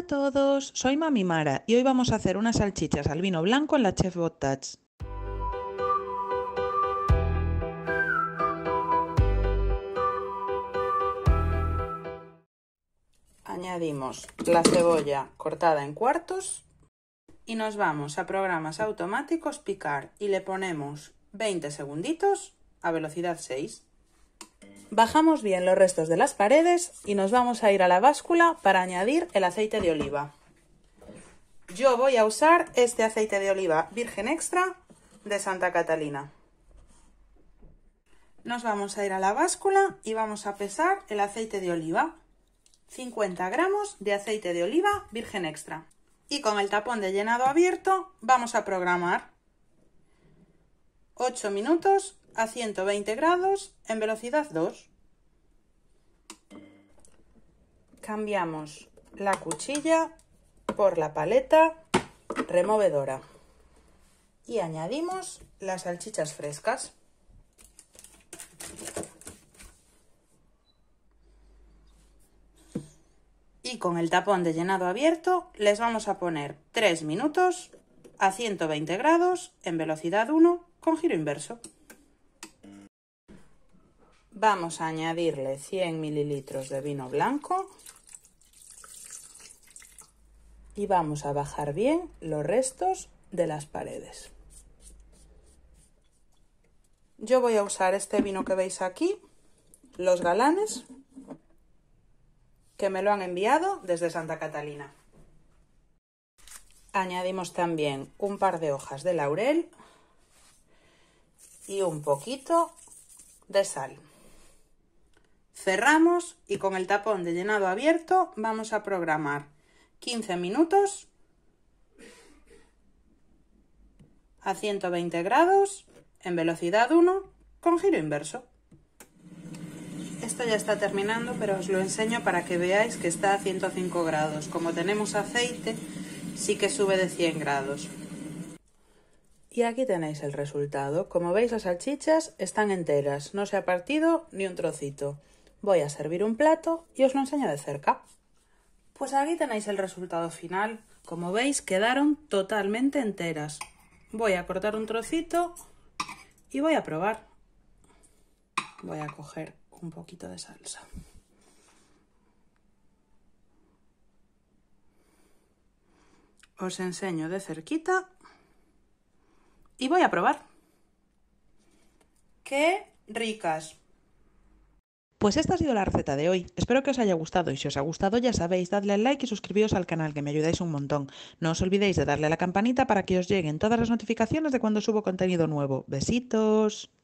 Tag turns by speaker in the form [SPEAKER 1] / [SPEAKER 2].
[SPEAKER 1] Hola a todos, soy Mami Mara y hoy vamos a hacer unas salchichas al vino blanco en la Chef Touch. Añadimos la cebolla cortada en cuartos y nos vamos a programas automáticos picar y le ponemos 20 segunditos a velocidad 6. Bajamos bien los restos de las paredes y nos vamos a ir a la báscula para añadir el aceite de oliva. Yo voy a usar este aceite de oliva virgen extra de Santa Catalina. Nos vamos a ir a la báscula y vamos a pesar el aceite de oliva. 50 gramos de aceite de oliva virgen extra. Y con el tapón de llenado abierto vamos a programar 8 minutos a 120 grados en velocidad 2. Cambiamos la cuchilla por la paleta removedora y añadimos las salchichas frescas. Y con el tapón de llenado abierto les vamos a poner 3 minutos a 120 grados en velocidad 1 con giro inverso. Vamos a añadirle 100 mililitros de vino blanco y vamos a bajar bien los restos de las paredes. Yo voy a usar este vino que veis aquí, Los Galanes, que me lo han enviado desde Santa Catalina. Añadimos también un par de hojas de laurel y un poquito de sal. Cerramos y con el tapón de llenado abierto vamos a programar 15 minutos a 120 grados en velocidad 1 con giro inverso. Esto ya está terminando, pero os lo enseño para que veáis que está a 105 grados. Como tenemos aceite, sí que sube de 100 grados. Y aquí tenéis el resultado. Como veis las salchichas están enteras, no se ha partido ni un trocito. Voy a servir un plato y os lo enseño de cerca. Pues aquí tenéis el resultado final. Como veis quedaron totalmente enteras. Voy a cortar un trocito y voy a probar. Voy a coger un poquito de salsa. Os enseño de cerquita y voy a probar. ¡Qué ricas! Pues esta ha sido la receta de hoy. Espero que os haya gustado y si os ha gustado ya sabéis, dadle al like y suscribíos al canal que me ayudáis un montón. No os olvidéis de darle a la campanita para que os lleguen todas las notificaciones de cuando subo contenido nuevo. Besitos.